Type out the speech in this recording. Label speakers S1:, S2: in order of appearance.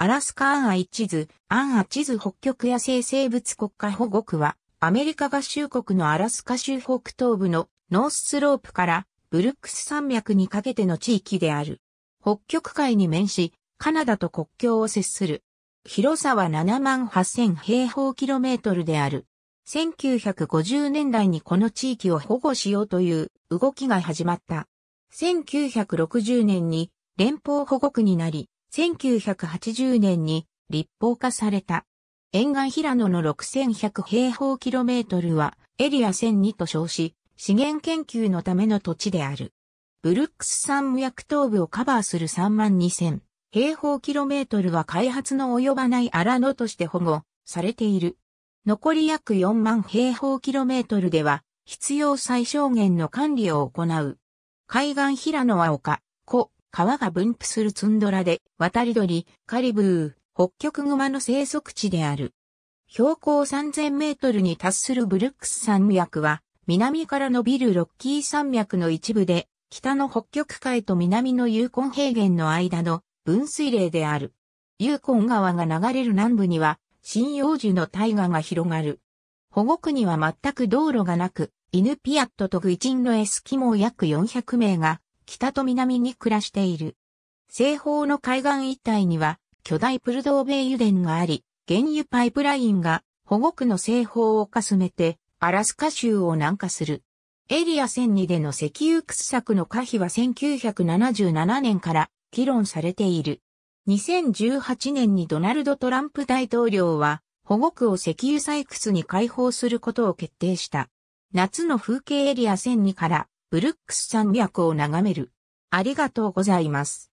S1: アラスカアンアイ地図、アンア地図北極野生生物国家保護区は、アメリカ合衆国のアラスカ州北東部のノーススロープからブルックス山脈にかけての地域である。北極海に面し、カナダと国境を接する。広さは7万8000平方キロメートルである。1950年代にこの地域を保護しようという動きが始まった。1960年に連邦保護区になり、1980年に立法化された。沿岸平野の6100平方キロメートルはエリア1002と称し、資源研究のための土地である。ブルックス山脈東部をカバーする3万2000平方キロメートルは開発の及ばない荒野として保護されている。残り約4万平方キロメートルでは必要最小限の管理を行う。海岸平野は丘、湖、川が分布するツンドラで、渡り鳥、カリブー、北極熊の生息地である。標高3000メートルに達するブルックス山脈は、南から伸びるロッキー山脈の一部で、北の北極海と南のユーコン平原の間の分水嶺である。ユーコン川が流れる南部には、針葉樹の大河が広がる。保護区には全く道路がなく、イヌピアットとグイチンのエスキモー約400名が北と南に暮らしている。西方の海岸一帯には巨大プルドーベイ油田があり、原油パイプラインが保護区の西方をかすめてアラスカ州を南下する。エリア1002での石油掘削の可否は1977年から議論されている。2018年にドナルド・トランプ大統領は保護区を石油採掘に開放することを決定した。夏の風景エリア1002からブルックス山脈を眺める。ありがとうございます。